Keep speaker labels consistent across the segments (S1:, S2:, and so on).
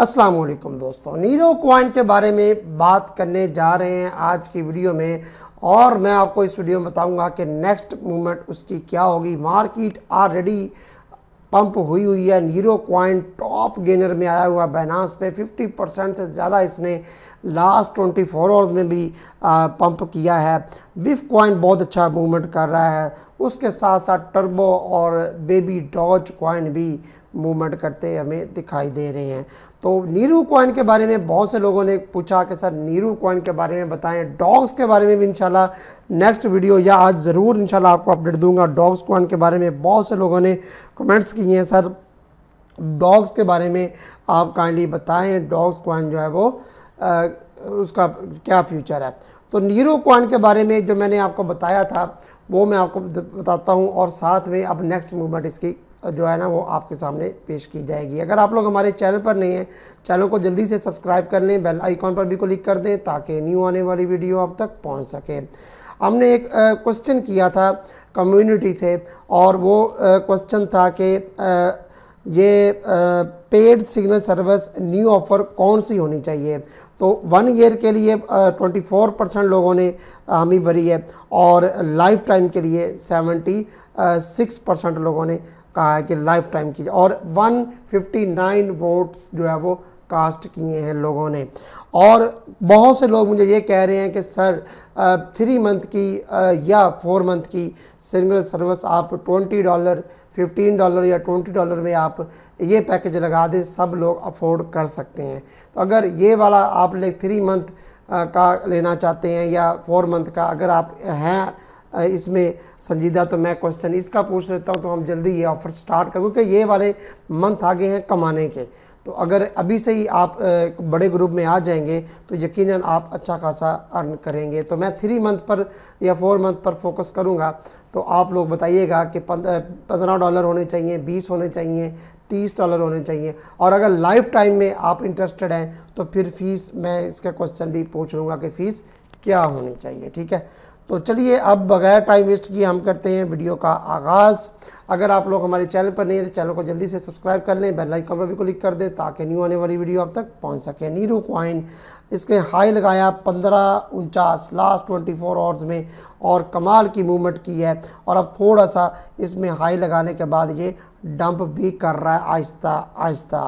S1: अस्सलाम वालेकुम दोस्तों नीरो क्वाइन के बारे में बात करने जा रहे हैं आज की वीडियो में और मैं आपको इस वीडियो में बताऊंगा कि नेक्स्ट मूवमेंट उसकी क्या होगी मार्केट ऑलरेडी पंप हुई हुई है नीरो क्वाइन टॉप गेनर में आया हुआ बैनास पे 50 परसेंट से ज़्यादा इसने लास्ट 24 आवर्स में भी पंप किया है विफ कॉइन बहुत अच्छा मूवमेंट कर रहा है उसके साथ साथ टर्बो और बेबी डॉज कॉइन भी मूवमेंट करते हमें दिखाई दे रहे हैं तो नीरू कॉइन के बारे में बहुत से लोगों ने पूछा कि सर नीरू कॉइन के बारे में बताएं डॉग्स के बारे में भी इंशाल्लाह नेक्स्ट वीडियो या आज ज़रूर इंशाल्लाह आपको अपडेट दूंगा डॉग्स कॉइन के बारे में बहुत से लोगों ने कमेंट्स किए हैं सर डॉग्स के बारे में आप काइंडली बताएं डॉग्स कॉइन जो है वो आ, उसका क्या फ्यूचर है तो नीरो क्वान के बारे में जो मैंने आपको बताया था वो मैं आपको बताता हूँ और साथ में अब नेक्स्ट मूवमेंट इसकी जो है ना वो आपके सामने पेश की जाएगी अगर आप लोग हमारे चैनल पर नहीं हैं चैनल को जल्दी से सब्सक्राइब कर लें बेल आइकॉन पर भी क्लिक कर दें ताकि न्यू आने वाली वीडियो आप तक पहुँच सके हमने एक क्वेश्चन किया था कम्युनिटी से और वो क्वेश्चन था कि ये paid signal service new offer कौन सी होनी चाहिए तो वन ईयर के लिए ट्वेंटी फोर परसेंट लोगों ने हामी भरी है और लाइफ टाइम के लिए सेवेंटी सिक्स परसेंट लोगों ने कहा है कि लाइफ टाइम की और वन फिफ्टी नाइन वोट्स जो है वो कास्ट किए हैं लोगों ने और बहुत से लोग मुझे ये कह रहे हैं कि सर थ्री मंथ की या फोर मंथ की सिंगल सर्विस आप ट्वेंटी डॉलर फिफ्टीन डॉलर या ट्वेंटी डॉलर में आप ये पैकेज लगा दें सब लोग अफोर्ड कर सकते हैं तो अगर ये वाला आप ले थ्री मंथ का लेना चाहते हैं या फोर मंथ का अगर आप हैं इसमें संजीदा तो मैं क्वेश्चन इसका पूछ लेता हूँ तो हम जल्दी ये ऑफ़र स्टार्ट करें क्योंकि ये वाले मंथ आगे हैं कमाने के तो अगर अभी से ही आप बड़े ग्रुप में आ जाएंगे तो यकीनन आप अच्छा खासा अर्न करेंगे तो मैं थ्री मंथ पर या फोर मंथ पर फोकस करूँगा तो आप लोग बताइएगा कि पंद्रह डॉलर होने चाहिए बीस होने चाहिए तीस डॉलर होने चाहिए और अगर लाइफ टाइम में आप इंटरेस्टेड हैं तो फिर फ़ीस मैं इसका क्वेश्चन भी पूछ लूँगा कि फ़ीस क्या होनी चाहिए ठीक है तो चलिए अब बगैर टाइम वेस्ट किए हम करते हैं वीडियो का आगाज़ अगर आप लोग हमारे चैनल पर नहीं हैं तो चैनल को जल्दी से सब्सक्राइब कर लें बेल आइकन पर भी क्लिक कर दें ताकि न्यू आने वाली वीडियो आप तक पहुंच सके नीरू क्वाइन इसके हाई लगाया पंद्रह उनचास लास्ट ट्वेंटी फोर आवर्स में और कमाल की मूवमेंट की है और अब थोड़ा सा इसमें हाई लगाने के बाद ये डंप भी कर रहा है आहिस्ता आहिस्ता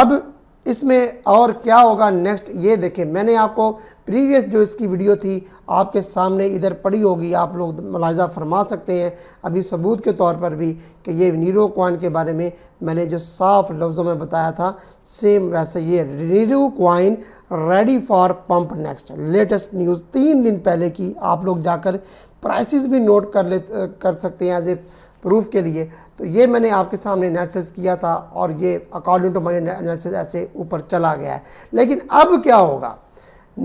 S1: अब इसमें और क्या होगा नेक्स्ट ये देखें मैंने आपको प्रीवियस जो इसकी वीडियो थी आपके सामने इधर पड़ी होगी आप लोग मुलायजा फरमा सकते हैं अभी सबूत के तौर पर भी कि ये नीरोक्वान के बारे में मैंने जो साफ लफ्ज़ों में बताया था सेम वैसे ये coin ready for pump next latest news तीन दिन पहले की आप लोग जाकर प्राइसिस भी नोट कर ले कर सकते हैं एज ए प्रूफ के लिए तो ये मैंने आपके सामने एनालिसिस किया था और ये अकॉर्डिंग टू माई एनालिसिस ऐसे ऊपर चला गया है लेकिन अब क्या होगा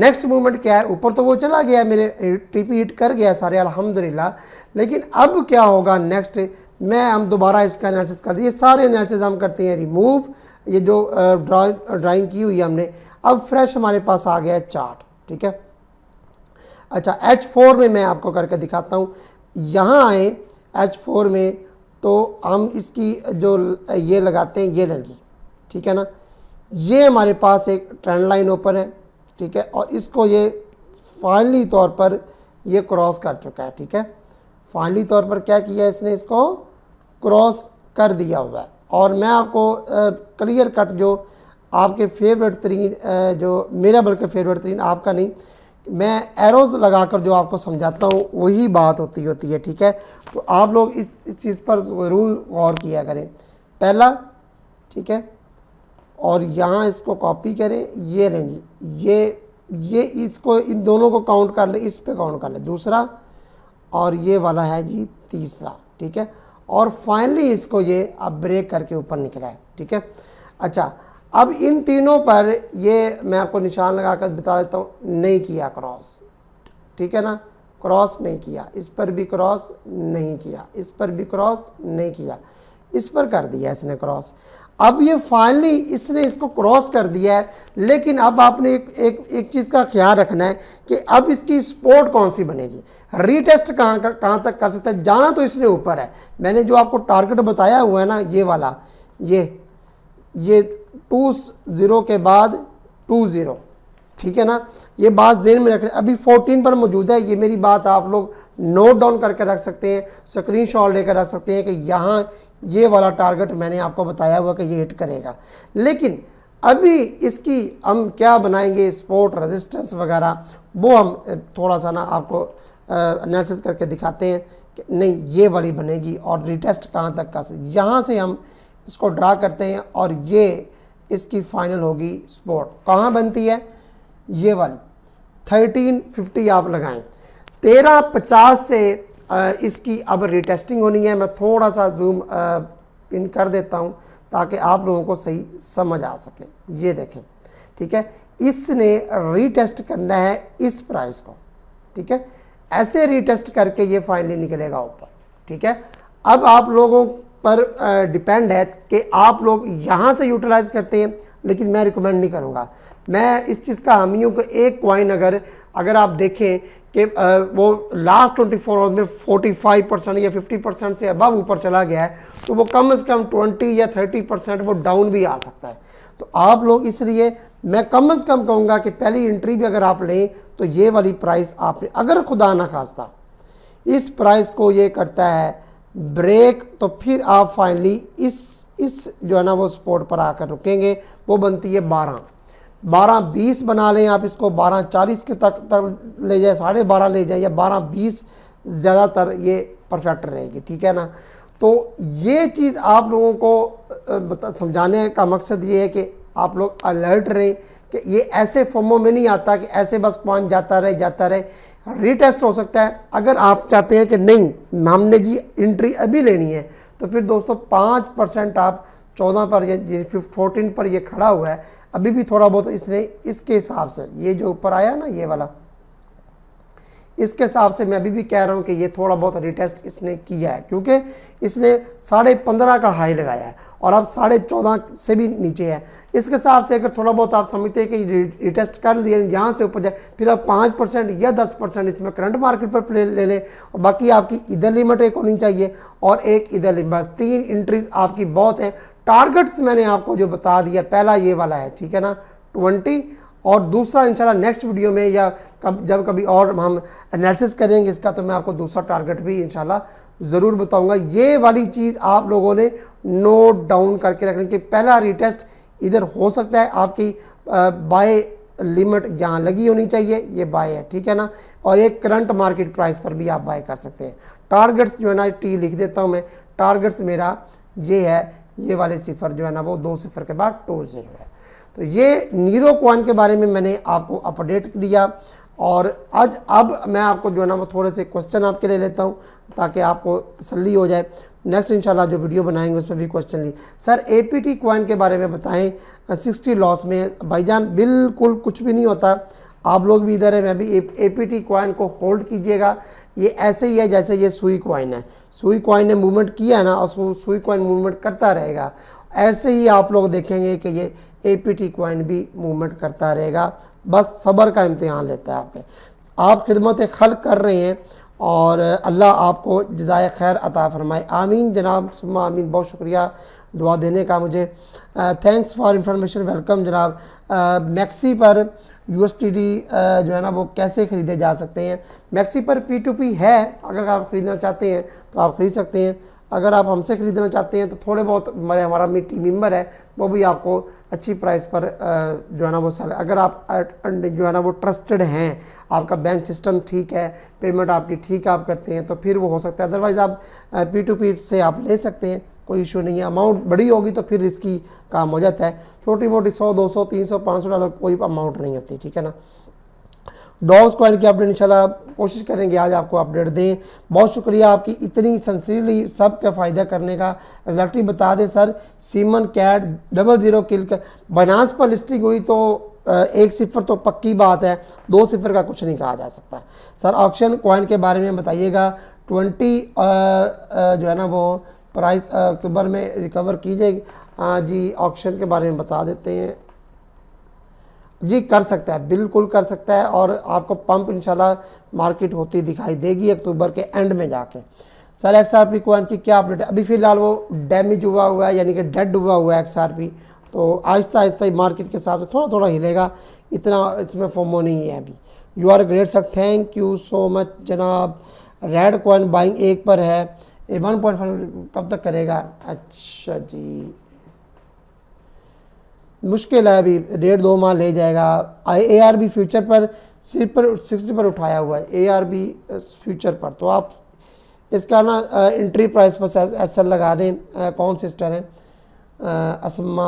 S1: नेक्स्ट मूवमेंट क्या है ऊपर तो वो चला गया है मेरे टीपी हिट कर गया है सारे अलहमदिल्ला लेकिन अब क्या होगा नेक्स्ट मैं हम दोबारा इसका एनालिसिस कर दिए सारे एनालिसिस हम करते हैं रिमूव ये जो ड्राइंग की हुई हमने अब फ्रेश हमारे पास आ गया है चार्ट ठीक है अच्छा एच फोर में मैं आपको करके दिखाता हूँ यहाँ आए एच फोर में तो हम इसकी जो ये लगाते हैं ये लेंगे ठीक है ना ये हमारे पास एक ट्रेंड लाइन ओपन है ठीक है और इसको ये फाइनली तौर पर ये क्रॉस कर चुका है ठीक है फाइनली तौर पर क्या किया इसने इसको क्रॉस कर दिया हुआ है और मैं आपको क्लियर कट जो आपके फेवरेट तरीन जो मेरा बल्कि फेवरेट तरीन आपका नहीं मैं एरोज लगाकर जो आपको समझाता हूँ वही बात होती होती है ठीक है तो आप लोग इस, इस चीज़ पर ज़रूर गौर किया करें पहला ठीक है और यहाँ इसको कॉपी करें ये रेंज ये ये इसको इन दोनों को काउंट कर लें इस पे काउंट कर लें दूसरा और ये वाला है जी तीसरा ठीक है और फाइनली इसको ये अब ब्रेक करके ऊपर निकला है ठीक है अच्छा अब इन तीनों पर ये मैं आपको निशान लगा कर बता देता हूँ नहीं किया क्रॉस ठीक है ना क्रॉस नहीं किया इस पर भी क्रॉस नहीं किया इस पर भी क्रॉस नहीं किया इस पर कर दिया इसने क्रॉस अब ये फाइनली इसने इसको क्रॉस कर दिया है लेकिन अब आपने एक एक, एक चीज़ का ख्याल रखना है कि अब इसकी स्पोर्ट कौन सी बनेगी रीटेस्ट कहाँ कहाँ तक कर सकता है जाना तो इसने ऊपर है मैंने जो आपको टारगेट बताया हुआ है ना ये वाला ये ये टू ज़ीरो के बाद टू ज़ीरो ठीक है ना ये बात जेन में रख रहे अभी फोर्टीन पर मौजूद है ये मेरी बात आप लोग नोट डाउन करके रख सकते हैं स्क्रीन शॉट लेकर रख सकते हैं कि यहाँ ये वाला टारगेट मैंने आपको बताया हुआ कि ये हिट करेगा लेकिन अभी इसकी हम क्या बनाएंगे स्पोर्ट रेजिस्टेंस वगैरह वो हम थोड़ा सा ना आपको एनालिसिस करके दिखाते हैं कि नहीं ये वाली बनेगी और रिटेस्ट कहाँ तक का यहाँ से हम इसको ड्रा करते हैं और ये इसकी फाइनल होगी स्पोर्ट कहाँ बनती है ये वाली थर्टीन फिफ्टी आप लगाएं तेरह पचास से इसकी अब रिटेस्टिंग होनी है मैं थोड़ा सा जूम इन कर देता हूँ ताकि आप लोगों को सही समझ आ सके ये देखें ठीक है इसने रीटेस्ट करना है इस प्राइस को ठीक है ऐसे रीटेस्ट करके ये फाइनली निकलेगा ऊपर ठीक है अब आप लोगों पर डिपेंड है कि आप लोग यहाँ से यूटिलाइज़ करते हैं लेकिन मैं रिकमेंड नहीं करूँगा मैं इस चीज़ का हूँ कि एक क्वाइन अगर अगर आप देखें कि वो लास्ट ट्वेंटी फोर आवर्स में फोर्टी फाइव परसेंट या फिफ्टी परसेंट से अबव ऊपर चला गया है तो वो कम से कम ट्वेंटी या थर्टी परसेंट वो डाउन भी आ सकता है तो आप लोग इसलिए मैं कम से कम कहूँगा कि पहली एंट्री भी अगर आप लें तो ये वाली प्राइस आपने अगर खुदा ना खास्ता इस प्राइस को ये करता है ब्रेक तो फिर आप फाइनली इस इस जो है ना वो सपोर्ट पर आकर रुकेंगे वो बनती है बारह बारह बीस बना लें आप इसको बारह चालीस के तक तक ले जाए साढ़े बारह ले जाए या बारह बीस ज़्यादातर ये परफेक्ट रहेगी ठीक है ना तो ये चीज़ आप लोगों को समझाने का मकसद ये है कि आप लोग अलर्ट रहें कि ये ऐसे फॉर्मों में नहीं आता कि ऐसे बस पाँच जाता रहे जाता रहे रीटेस्ट हो सकता है अगर आप चाहते हैं कि नहीं हमने जी एंट्री अभी लेनी है तो फिर दोस्तों पाँच परसेंट आप चौदह पर ये फिफ्ट फोर्टीन पर ये खड़ा हुआ है अभी भी थोड़ा बहुत इसने इसके हिसाब से ये जो ऊपर आया ना ये वाला इसके हिसाब से मैं अभी भी कह रहा हूँ कि ये थोड़ा बहुत रिटेस्ट इसने किया है क्योंकि इसने साढ़े पंद्रह का हाई लगाया है और अब साढ़े चौदह से भी नीचे है इसके हिसाब से अगर थोड़ा बहुत आप समझते हैं कि रिटेस्ट कर लिए यहाँ से ऊपर जाए फिर आप पाँच परसेंट या दस परसेंट इसमें करंट मार्केट पर प्ले ले लें और बाकी आपकी इधर लिमिट एक होनी चाहिए और एक इधर लिमिट तीन इंट्रीज आपकी बहुत हैं टारगेट्स मैंने आपको जो बता दिया पहला ये वाला है ठीक है ना ट्वेंटी और दूसरा इंशाल्लाह नेक्स्ट वीडियो में या कब जब कभी और हम एनालिसिस करेंगे इसका तो मैं आपको दूसरा टारगेट भी इंशाल्लाह ज़रूर बताऊंगा ये वाली चीज़ आप लोगों ने नोट डाउन करके रख कि पहला रिटेस्ट इधर हो सकता है आपकी बाय लिमिट यहाँ लगी होनी चाहिए ये बाय है ठीक है ना और एक करंट मार्केट प्राइस पर भी आप बाय कर सकते हैं टारगेट्स जो है ना टी लिख देता हूँ मैं टारगेट्स मेरा ये है ये वाले सिफर जो है ना वो दो सिफर के बाद टू ज़ीरो है तो ये नीरो क्वान के बारे में मैंने आपको अपडेट दिया और आज अब मैं आपको जो है ना वो थोड़े से क्वेश्चन आपके ले लेता हूँ ताकि आपको तसली हो जाए नेक्स्ट इंशाल्लाह जो वीडियो बनाएंगे उसमें भी क्वेश्चन ली sir A P T coin के बारे में बताएं सिक्सटी लॉस में भाईजान बिल्कुल कुछ भी नहीं होता आप लोग भी इधर है मैं भी ए पी टी क्वाइन को होल्ड कीजिएगा ये ऐसे ही है जैसे ये सुई क्वाइन है सुई क्वाइन ने मूवमेंट किया है ना और सुई क्वाइन मूवमेंट करता रहेगा ऐसे ही आप लोग देखेंगे कि ये ए पी टी कॉइन भी मूवमेंट करता रहेगा बस सब्र का इम्तहान लेता है आपके आप खिदमत खल कर रहे हैं और अल्लाह आपको जजाय खैर अता फरमाए आमीन जनाब सुमा आमीन बहुत शुक्रिया दुआ देने का मुझे थैंक्स फॉर इंफॉर्मेशन वेलकम जनाब मैक्सी पर यू जो है ना वो कैसे ख़रीदे जा सकते हैं मैक्सी पर पी टू पी है अगर आप ख़रीदना चाहते हैं तो आप ख़रीद सकते हैं अगर आप हमसे ख़रीदना चाहते हैं तो थोड़े बहुत हमारे हमारा टीम मेम्बर है वो भी आपको अच्छी प्राइस पर जो है ना वो सेल अगर आप जो है ना वो ट्रस्टेड हैं आपका बैंक सिस्टम ठीक है पेमेंट आपकी ठीक आप करते हैं तो फिर वो हो सकता है अदरवाइज़ आप पी टू पी से आप ले सकते हैं कोई इशू नहीं है अमाउंट बड़ी होगी तो फिर रिस्की काम हो जाता है छोटी मोटी सौ दो सौ तीन सौ पाँच सौ डॉलर कोई अमाउंट नहीं होती ठीक है ना डॉग्स को की अपडेट इंशाल्लाह कोशिश करेंगे आज आपको अपडेट दें बहुत शुक्रिया आपकी इतनी सनसीरली सब का फ़ायदा करने का एग्जैक्टली बता दें सर सीमन कैट डबल ज़ीरो किल कर बनास पर लिस्टिंग हुई तो एक सिफर तो पक्की बात है दो सिफर का कुछ नहीं कहा जा सकता सर ऑक्शन कॉइन के बारे में बताइएगा ट्वेंटी जो है ना वो प्राइस अक्टूबर में रिकवर की जाएगी हाँ जी ऑक्शन के बारे में बता देते हैं जी कर सकता है बिल्कुल कर सकता है और आपको पंप इंशाल्लाह मार्केट होती दिखाई देगी अक्टूबर के एंड में जाके sir X R P coin की क्या अपडेट अभी फ़िलहाल वो डैमेज हुआ हुआ है यानी कि डेड हुआ हुआ है एक्स आर पी तो आहिस्ता आहिस्ता मार्केट के हिसाब से थोड़ा थोड़ा हिलेगा इतना इसमें फोमो नहीं है अभी you are great sir thank you so much जनाब रेड कोइन बाइंग एक पर है ए वन पॉइंट फाइव कब तक करेगा अच्छा जी मुश्किल है अभी डेढ़ दो माह ले जाएगा ए आर बी फ्यूचर पर सिर्फ पर सिक्सटी पर उठाया हुआ है ए आर बी फ्यूचर पर तो आप इसका ना एंट्री uh, प्राइस पर एस एल लगा दें uh, कौन सिस्टर है uh, असमा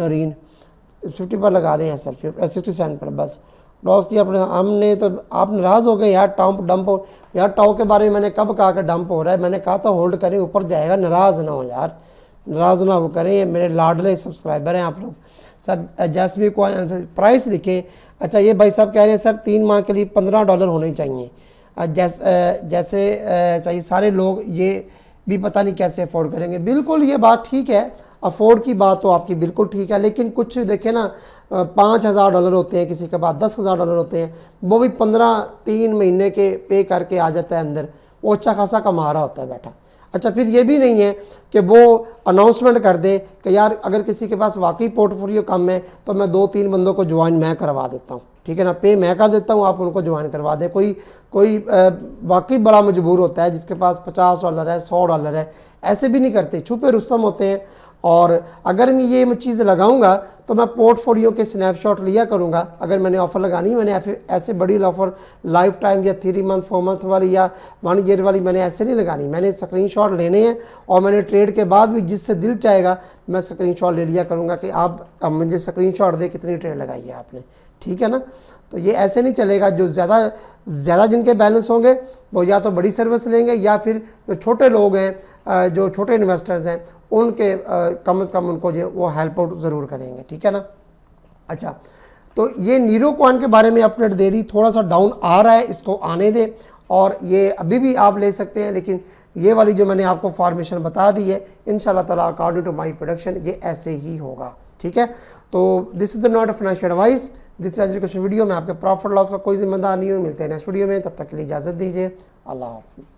S1: नरीन फिफ्टी पर लगा दें एस एल सिक्सटी सेवन पर बस लॉस की अपने हमने तो आप नाराज़ हो गए यार टॉप डंप यार टाओ के बारे में मैंने कब कहा कि डंप हो रहा है मैंने कहा था होल्ड करें ऊपर जाएगा नाराज़ ना हो यार नाराज़ ना वो करें ये मेरे लाडले सब्सक्राइबर हैं आप लोग सर जैसमी को प्राइस लिखें अच्छा ये भाई साहब कह रहे हैं सर तीन माह के लिए पंद्रह डॉलर होने चाहिए जैस, जैसे चाहिए सारे लोग ये भी पता नहीं कैसे अफोर्ड करेंगे बिल्कुल ये बात ठीक है अफोर्ड की बात तो आपकी बिल्कुल ठीक है लेकिन कुछ देखें ना पाँच हज़ार डॉलर होते हैं किसी के पास दस हज़ार डॉलर होते हैं वो भी पंद्रह तीन महीने के पे करके आ जाता है अंदर वो अच्छा खासा कमा रहा होता है बैठा अच्छा फिर ये भी नहीं है कि वो अनाउंसमेंट कर दे कि यार अगर किसी के पास वाकई पोर्टफोलियो कम है तो मैं दो तीन बंदों को ज्वाइन मैं करवा देता हूँ ठीक है ना पे मैं कर देता हूँ आप उनको ज्वाइन करवा दें कोई कोई वाकई बड़ा मजबूर होता है जिसके पास पचास डॉलर है सौ डॉलर है ऐसे भी नहीं करते छुपे रुस्तम होते हैं और अगर मैं ये चीज़ लगाऊंगा तो मैं पोर्टफोलियो के स्नैपशॉट लिया करूंगा अगर मैंने ऑफ़र लगानी मैंने ऐसे बड़ी ऑफ़र लाइफ टाइम या थ्री मंथ फोर मंथ वाली या वन ईयर वाली मैंने ऐसे नहीं लगानी मैंने स्क्रीनशॉट लेने हैं और मैंने ट्रेड के बाद भी जिससे दिल चाहेगा मैं स्क्रीनशॉट ले लिया करूँगा कि आप मुझे स्क्रीन दे कितनी ट्रेड लगाई है आपने ठीक है ना तो ये ऐसे नहीं चलेगा जो ज़्यादा ज़्यादा जिनके बैलेंस होंगे वो या तो बड़ी सर्विस लेंगे या फिर जो छोटे लोग हैं जो छोटे इन्वेस्टर्स हैं उनके आ, कम से कम उनको जो वो हेल्प आउट ज़रूर करेंगे ठीक है ना अच्छा तो ये नीरो क्वान के बारे में अपडेट दे दी थोड़ा सा डाउन आ रहा है इसको आने दें और ये अभी भी आप ले सकते हैं लेकिन ये वाली जो मैंने आपको फॉर्मेशन बता दी है इन ताला अकॉर्डिंग टू माई प्रोडक्शन ये ऐसे ही होगा ठीक है तो this is not a financial advice this education video में आपके प्रॉफिट लॉस का कोई जिम्मेदार नहीं हो मिलते हैं नेक्स्ट वीडियो में तब तक के लिए इजाज़त दीजिए अल्लाह हाफिज़